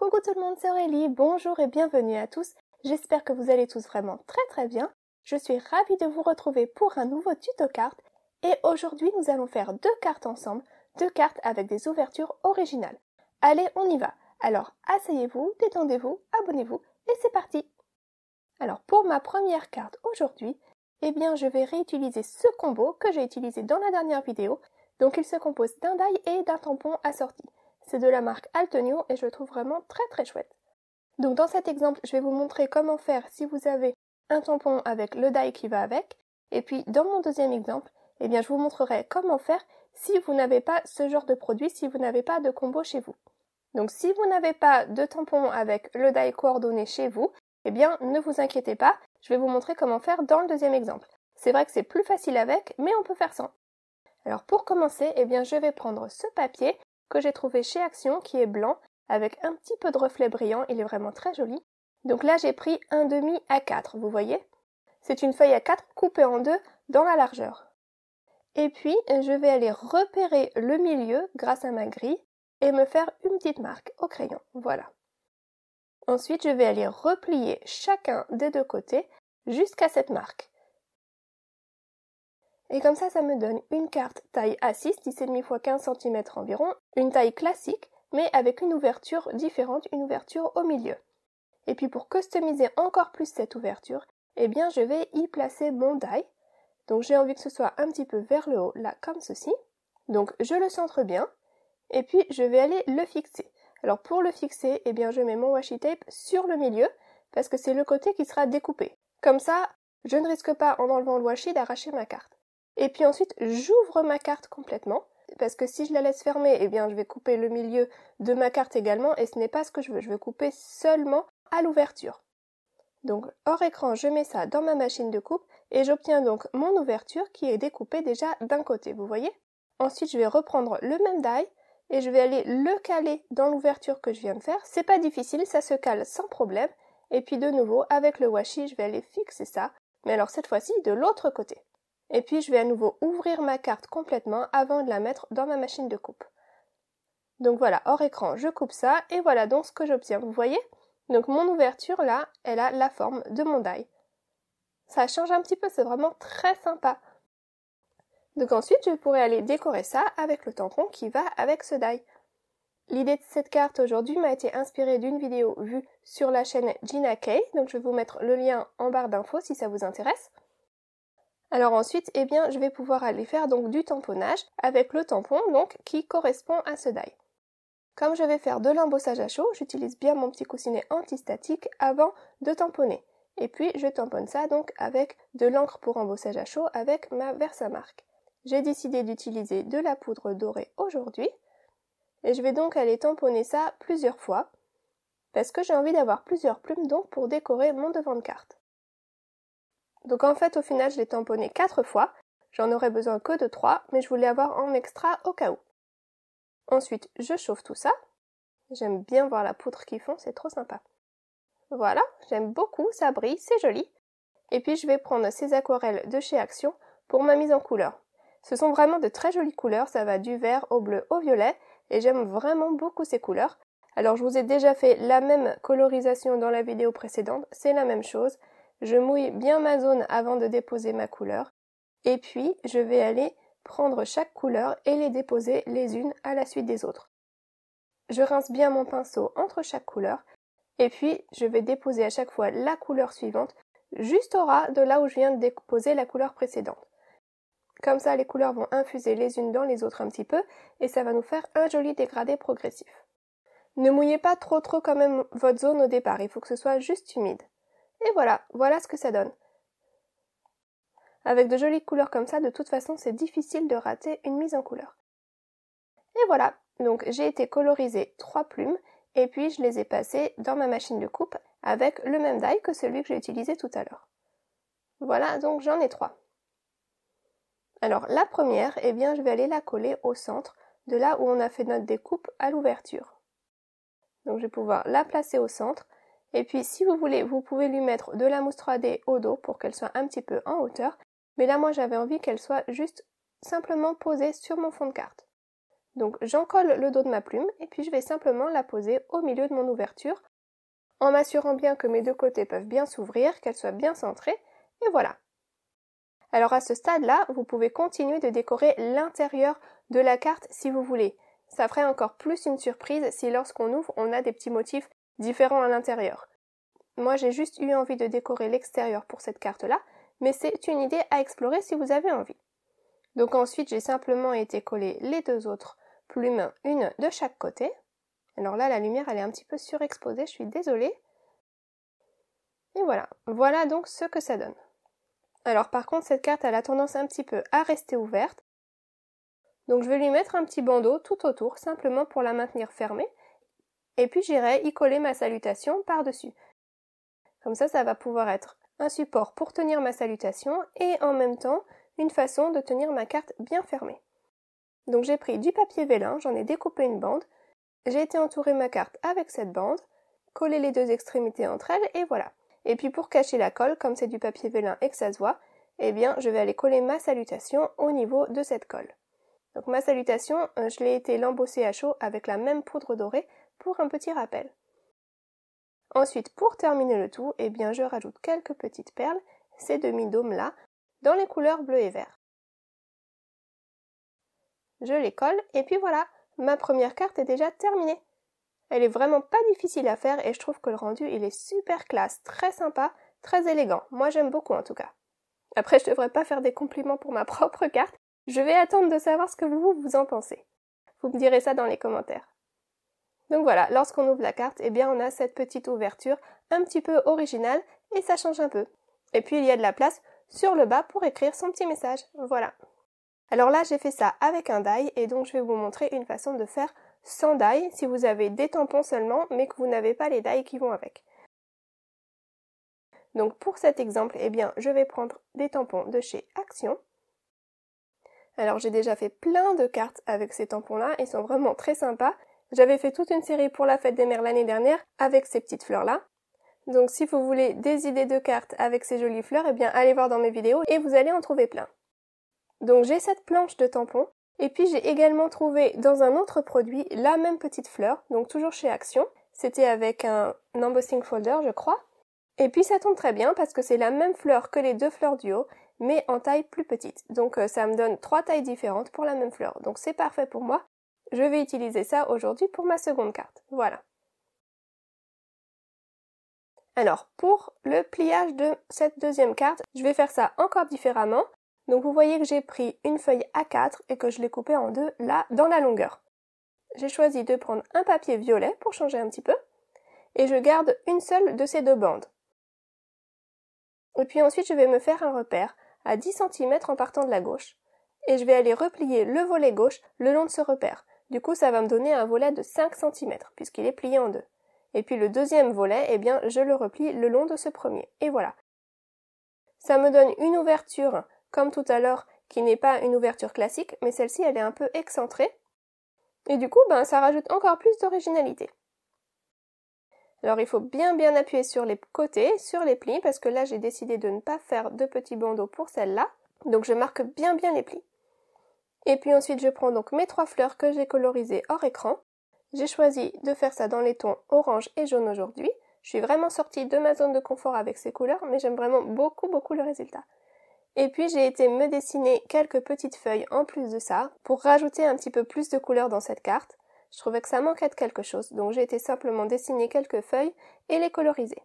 Coucou tout le monde, c'est Aurélie, bonjour et bienvenue à tous. J'espère que vous allez tous vraiment très très bien. Je suis ravie de vous retrouver pour un nouveau tuto carte et aujourd'hui nous allons faire deux cartes ensemble, deux cartes avec des ouvertures originales. Allez, on y va. Alors asseyez-vous, détendez-vous, abonnez-vous et c'est parti. Alors pour ma première carte aujourd'hui, eh bien je vais réutiliser ce combo que j'ai utilisé dans la dernière vidéo. Donc il se compose d'un die et d'un tampon assorti. C'est de la marque Altenew et je le trouve vraiment très très chouette. Donc dans cet exemple, je vais vous montrer comment faire si vous avez un tampon avec le die qui va avec. Et puis dans mon deuxième exemple, eh bien je vous montrerai comment faire si vous n'avez pas ce genre de produit, si vous n'avez pas de combo chez vous. Donc si vous n'avez pas de tampon avec le die coordonné chez vous, eh bien ne vous inquiétez pas, je vais vous montrer comment faire dans le deuxième exemple. C'est vrai que c'est plus facile avec, mais on peut faire sans. Alors pour commencer, eh bien je vais prendre ce papier que j'ai trouvé chez Action qui est blanc avec un petit peu de reflet brillant, il est vraiment très joli. Donc là j'ai pris un demi à 4, vous voyez C'est une feuille à 4 coupée en deux dans la largeur. Et puis je vais aller repérer le milieu grâce à ma grille et me faire une petite marque au crayon. Voilà. Ensuite je vais aller replier chacun des deux côtés jusqu'à cette marque. Et comme ça, ça me donne une carte taille A6, 17,5 x 15 cm environ, une taille classique, mais avec une ouverture différente, une ouverture au milieu. Et puis pour customiser encore plus cette ouverture, eh bien je vais y placer mon die. Donc j'ai envie que ce soit un petit peu vers le haut, là comme ceci. Donc je le centre bien, et puis je vais aller le fixer. Alors pour le fixer, eh bien je mets mon washi tape sur le milieu, parce que c'est le côté qui sera découpé. Comme ça, je ne risque pas en enlevant le washi d'arracher ma carte. Et puis ensuite, j'ouvre ma carte complètement parce que si je la laisse fermée, eh bien je vais couper le milieu de ma carte également et ce n'est pas ce que je veux. Je veux couper seulement à l'ouverture. Donc hors écran, je mets ça dans ma machine de coupe et j'obtiens donc mon ouverture qui est découpée déjà d'un côté, vous voyez Ensuite, je vais reprendre le même die et je vais aller le caler dans l'ouverture que je viens de faire. C'est pas difficile, ça se cale sans problème. Et puis de nouveau, avec le washi, je vais aller fixer ça, mais alors cette fois-ci de l'autre côté. Et puis je vais à nouveau ouvrir ma carte complètement avant de la mettre dans ma machine de coupe. Donc voilà, hors écran, je coupe ça et voilà donc ce que j'obtiens. Vous voyez Donc mon ouverture là, elle a la forme de mon die. Ça change un petit peu, c'est vraiment très sympa. Donc ensuite, je pourrais aller décorer ça avec le tampon qui va avec ce die. L'idée de cette carte aujourd'hui m'a été inspirée d'une vidéo vue sur la chaîne Gina Kay, donc je vais vous mettre le lien en barre d'infos si ça vous intéresse. Alors ensuite, eh bien, je vais pouvoir aller faire donc du tamponnage avec le tampon donc qui correspond à ce die. Comme je vais faire de l'embossage à chaud, j'utilise bien mon petit coussinet antistatique avant de tamponner. Et puis je tamponne ça donc avec de l'encre pour embossage à chaud avec ma Versamark. J'ai décidé d'utiliser de la poudre dorée aujourd'hui et je vais donc aller tamponner ça plusieurs fois parce que j'ai envie d'avoir plusieurs plumes donc pour décorer mon devant de carte. Donc en fait, au final, je l'ai tamponné 4 fois. J'en aurais besoin que de 3, mais je voulais avoir en extra au cas où. Ensuite, je chauffe tout ça. J'aime bien voir la poudre qui fond c'est trop sympa. Voilà, j'aime beaucoup, ça brille, c'est joli. Et puis je vais prendre ces aquarelles de chez Action pour ma mise en couleur. Ce sont vraiment de très jolies couleurs, ça va du vert au bleu au violet, et j'aime vraiment beaucoup ces couleurs. Alors je vous ai déjà fait la même colorisation dans la vidéo précédente, c'est la même chose, je mouille bien ma zone avant de déposer ma couleur, et puis je vais aller prendre chaque couleur et les déposer les unes à la suite des autres. Je rince bien mon pinceau entre chaque couleur, et puis je vais déposer à chaque fois la couleur suivante, juste au ras de là où je viens de déposer la couleur précédente. Comme ça, les couleurs vont infuser les unes dans les autres un petit peu, et ça va nous faire un joli dégradé progressif. Ne mouillez pas trop trop quand même votre zone au départ, il faut que ce soit juste humide. Et voilà, voilà ce que ça donne. Avec de jolies couleurs comme ça, de toute façon, c'est difficile de rater une mise en couleur. Et voilà, donc j'ai été coloriser trois plumes et puis je les ai passées dans ma machine de coupe avec le même die que celui que j'ai utilisé tout à l'heure. Voilà, donc j'en ai trois. Alors la première, eh bien je vais aller la coller au centre de là où on a fait notre découpe à l'ouverture. Donc je vais pouvoir la placer au centre et puis si vous voulez, vous pouvez lui mettre de la mousse 3D au dos pour qu'elle soit un petit peu en hauteur. Mais là moi j'avais envie qu'elle soit juste simplement posée sur mon fond de carte. Donc j'en colle le dos de ma plume et puis je vais simplement la poser au milieu de mon ouverture en m'assurant bien que mes deux côtés peuvent bien s'ouvrir, qu'elle soit bien centrée, et voilà. Alors à ce stade-là, vous pouvez continuer de décorer l'intérieur de la carte si vous voulez. Ça ferait encore plus une surprise si lorsqu'on ouvre, on a des petits motifs différents à l'intérieur. Moi, j'ai juste eu envie de décorer l'extérieur pour cette carte-là, mais c'est une idée à explorer si vous avez envie. Donc ensuite, j'ai simplement été coller les deux autres plumes, une de chaque côté. Alors là, la lumière, elle est un petit peu surexposée, je suis désolée. Et voilà, voilà donc ce que ça donne. Alors par contre, cette carte, elle a tendance un petit peu à rester ouverte. Donc je vais lui mettre un petit bandeau tout autour, simplement pour la maintenir fermée, et puis j'irai y coller ma salutation par-dessus. Comme ça, ça va pouvoir être un support pour tenir ma salutation et en même temps une façon de tenir ma carte bien fermée. Donc j'ai pris du papier vélin, j'en ai découpé une bande, j'ai été entourer ma carte avec cette bande, coller les deux extrémités entre elles et voilà. Et puis pour cacher la colle, comme c'est du papier vélin et que ça se voit, eh bien je vais aller coller ma salutation au niveau de cette colle. Donc ma salutation, euh, je l'ai été l'embosser à chaud avec la même poudre dorée pour un petit rappel. Ensuite, pour terminer le tout, eh bien, je rajoute quelques petites perles, ces demi-dômes-là, dans les couleurs bleu et vert. Je les colle et puis voilà, ma première carte est déjà terminée. Elle est vraiment pas difficile à faire et je trouve que le rendu il est super classe, très sympa, très élégant. Moi j'aime beaucoup en tout cas. Après je devrais pas faire des compliments pour ma propre carte, je vais attendre de savoir ce que vous vous en pensez. Vous me direz ça dans les commentaires. Donc voilà, lorsqu'on ouvre la carte, eh bien on a cette petite ouverture un petit peu originale et ça change un peu. Et puis il y a de la place sur le bas pour écrire son petit message. Voilà. Alors là, j'ai fait ça avec un die et donc je vais vous montrer une façon de faire sans die si vous avez des tampons seulement mais que vous n'avez pas les die qui vont avec. Donc pour cet exemple, eh bien, je vais prendre des tampons de chez Action. Alors j'ai déjà fait plein de cartes avec ces tampons-là, ils sont vraiment très sympas j'avais fait toute une série pour la fête des mères l'année dernière avec ces petites fleurs-là. Donc si vous voulez des idées de cartes avec ces jolies fleurs, eh bien allez voir dans mes vidéos et vous allez en trouver plein. Donc j'ai cette planche de tampons et puis j'ai également trouvé dans un autre produit la même petite fleur, donc toujours chez Action. C'était avec un embossing folder je crois. Et puis ça tombe très bien parce que c'est la même fleur que les deux fleurs du haut mais en taille plus petite. Donc euh, ça me donne trois tailles différentes pour la même fleur. Donc c'est parfait pour moi je vais utiliser ça aujourd'hui pour ma seconde carte. Voilà. Alors, pour le pliage de cette deuxième carte, je vais faire ça encore différemment. Donc vous voyez que j'ai pris une feuille A4 et que je l'ai coupée en deux là dans la longueur. J'ai choisi de prendre un papier violet pour changer un petit peu et je garde une seule de ces deux bandes. Et puis ensuite je vais me faire un repère à 10 cm en partant de la gauche et je vais aller replier le volet gauche le long de ce repère. Du coup, ça va me donner un volet de 5 cm, puisqu'il est plié en deux. Et puis le deuxième volet, eh bien, je le replie le long de ce premier. Et voilà. Ça me donne une ouverture, comme tout à l'heure, qui n'est pas une ouverture classique, mais celle-ci, elle est un peu excentrée. Et du coup, ben, ça rajoute encore plus d'originalité. Alors, il faut bien bien appuyer sur les côtés, sur les plis, parce que là, j'ai décidé de ne pas faire de petits bandeaux pour celle-là. Donc, je marque bien bien les plis. Et puis ensuite, je prends donc mes trois fleurs que j'ai colorisées hors écran. J'ai choisi de faire ça dans les tons orange et jaune aujourd'hui. Je suis vraiment sortie de ma zone de confort avec ces couleurs, mais j'aime vraiment beaucoup beaucoup le résultat. Et puis j'ai été me dessiner quelques petites feuilles en plus de ça pour rajouter un petit peu plus de couleurs dans cette carte. Je trouvais que ça manquait de quelque chose, donc j'ai été simplement dessiner quelques feuilles et les coloriser.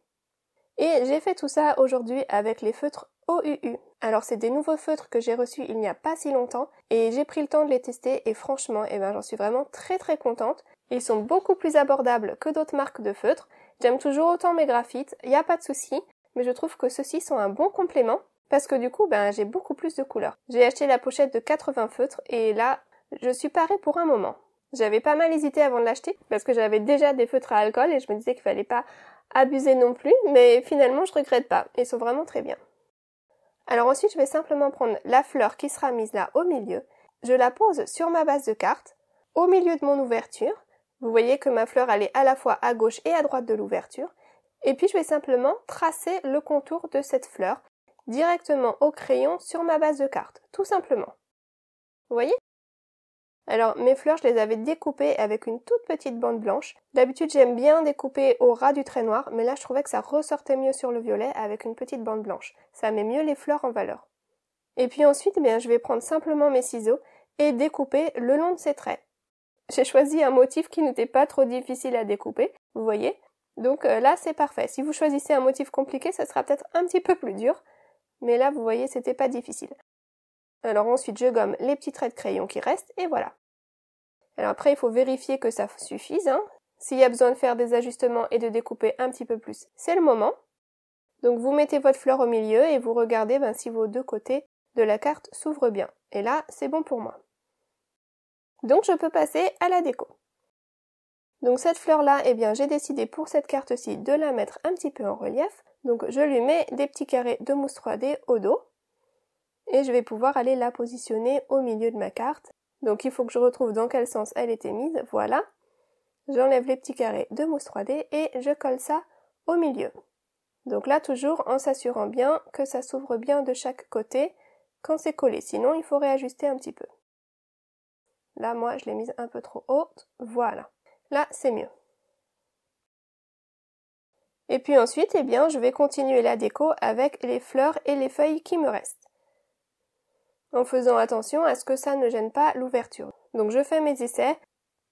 Et j'ai fait tout ça aujourd'hui avec les feutres OUU. Alors c'est des nouveaux feutres que j'ai reçus il n'y a pas si longtemps et j'ai pris le temps de les tester et franchement eh ben, j'en suis vraiment très très contente. Ils sont beaucoup plus abordables que d'autres marques de feutres. J'aime toujours autant mes graphites, il n'y a pas de souci, mais je trouve que ceux-ci sont un bon complément parce que du coup ben, j'ai beaucoup plus de couleurs. J'ai acheté la pochette de 80 feutres et là je suis parée pour un moment. J'avais pas mal hésité avant de l'acheter parce que j'avais déjà des feutres à alcool et je me disais qu'il fallait pas abuser non plus, mais finalement je regrette pas, ils sont vraiment très bien. Alors ensuite, je vais simplement prendre la fleur qui sera mise là au milieu. Je la pose sur ma base de carte, au milieu de mon ouverture. Vous voyez que ma fleur, allait à la fois à gauche et à droite de l'ouverture. Et puis, je vais simplement tracer le contour de cette fleur directement au crayon sur ma base de carte, tout simplement. Vous voyez alors mes fleurs, je les avais découpées avec une toute petite bande blanche. D'habitude, j'aime bien découper au ras du trait noir, mais là, je trouvais que ça ressortait mieux sur le violet avec une petite bande blanche. Ça met mieux les fleurs en valeur. Et puis ensuite, je vais prendre simplement mes ciseaux et découper le long de ces traits. J'ai choisi un motif qui n'était pas trop difficile à découper, vous voyez. Donc euh, là, c'est parfait. Si vous choisissez un motif compliqué, ça sera peut-être un petit peu plus dur. Mais là, vous voyez, c'était pas difficile. Alors ensuite, je gomme les petits traits de crayon qui restent et voilà. Alors après, il faut vérifier que ça suffise. Hein. S'il y a besoin de faire des ajustements et de découper un petit peu plus, c'est le moment. Donc vous mettez votre fleur au milieu et vous regardez ben, si vos deux côtés de la carte s'ouvrent bien. Et là, c'est bon pour moi. Donc je peux passer à la déco. Donc cette fleur-là, eh bien j'ai décidé pour cette carte-ci de la mettre un petit peu en relief. Donc je lui mets des petits carrés de mousse 3D au dos et je vais pouvoir aller la positionner au milieu de ma carte. Donc il faut que je retrouve dans quel sens elle était mise, voilà. J'enlève les petits carrés de mousse 3D et je colle ça au milieu. Donc là toujours en s'assurant bien que ça s'ouvre bien de chaque côté quand c'est collé, sinon il faut réajuster un petit peu. Là moi je l'ai mise un peu trop haute, voilà. Là c'est mieux. Et puis ensuite, eh bien, je vais continuer la déco avec les fleurs et les feuilles qui me restent en faisant attention à ce que ça ne gêne pas l'ouverture. Donc je fais mes essais,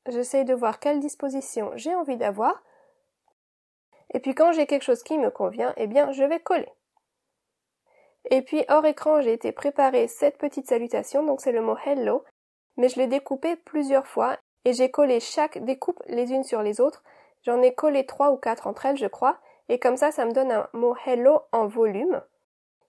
j'essaye de voir quelle disposition j'ai envie d'avoir, et puis quand j'ai quelque chose qui me convient, eh bien je vais coller. Et puis hors écran, j'ai été préparer cette petite salutation, donc c'est le mot hello, mais je l'ai découpé plusieurs fois et j'ai collé chaque découpe les unes sur les autres. J'en ai collé trois ou quatre entre elles, je crois, et comme ça, ça me donne un mot hello en volume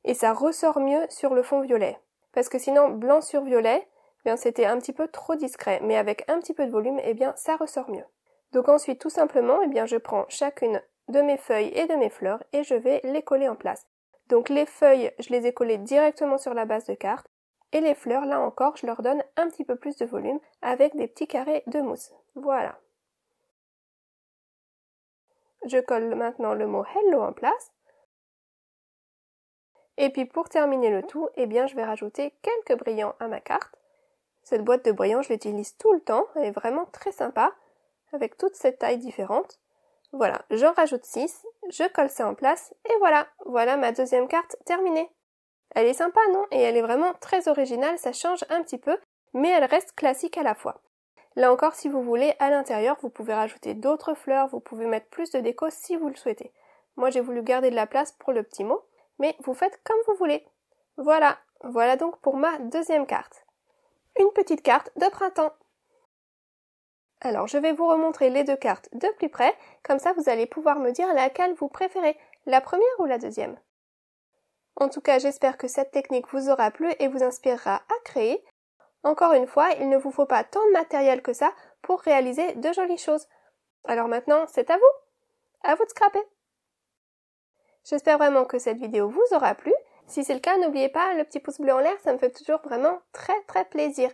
et ça ressort mieux sur le fond violet parce que sinon blanc sur violet, eh bien c'était un petit peu trop discret, mais avec un petit peu de volume, eh bien ça ressort mieux. Donc ensuite tout simplement, eh bien je prends chacune de mes feuilles et de mes fleurs et je vais les coller en place. Donc les feuilles, je les ai collées directement sur la base de carte et les fleurs, là encore, je leur donne un petit peu plus de volume avec des petits carrés de mousse. Voilà. Je colle maintenant le mot hello en place et puis pour terminer le tout, eh bien je vais rajouter quelques brillants à ma carte. Cette boîte de brillants, je l'utilise tout le temps, elle est vraiment très sympa, avec toutes ces tailles différentes. Voilà, j'en rajoute 6, je colle ça en place, et voilà, voilà ma deuxième carte terminée. Elle est sympa, non Et elle est vraiment très originale, ça change un petit peu, mais elle reste classique à la fois. Là encore, si vous voulez, à l'intérieur, vous pouvez rajouter d'autres fleurs, vous pouvez mettre plus de déco si vous le souhaitez. Moi, j'ai voulu garder de la place pour le petit mot mais vous faites comme vous voulez. Voilà, voilà donc pour ma deuxième carte. Une petite carte de printemps. Alors je vais vous remontrer les deux cartes de plus près, comme ça vous allez pouvoir me dire laquelle vous préférez, la première ou la deuxième. En tout cas, j'espère que cette technique vous aura plu et vous inspirera à créer. Encore une fois, il ne vous faut pas tant de matériel que ça pour réaliser de jolies choses. Alors maintenant, c'est à vous. À vous de scraper. J'espère vraiment que cette vidéo vous aura plu. Si c'est le cas, n'oubliez pas le petit pouce bleu en l'air, ça me fait toujours vraiment très très plaisir.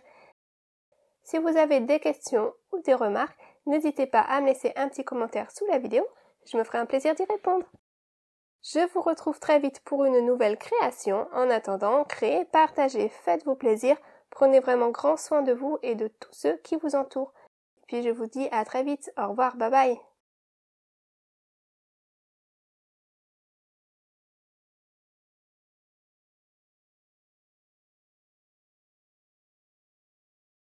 Si vous avez des questions ou des remarques, n'hésitez pas à me laisser un petit commentaire sous la vidéo, je me ferai un plaisir d'y répondre. Je vous retrouve très vite pour une nouvelle création. En attendant, créez, partagez, faites-vous plaisir, prenez vraiment grand soin de vous et de tous ceux qui vous entourent. Puis je vous dis à très vite, au revoir, bye bye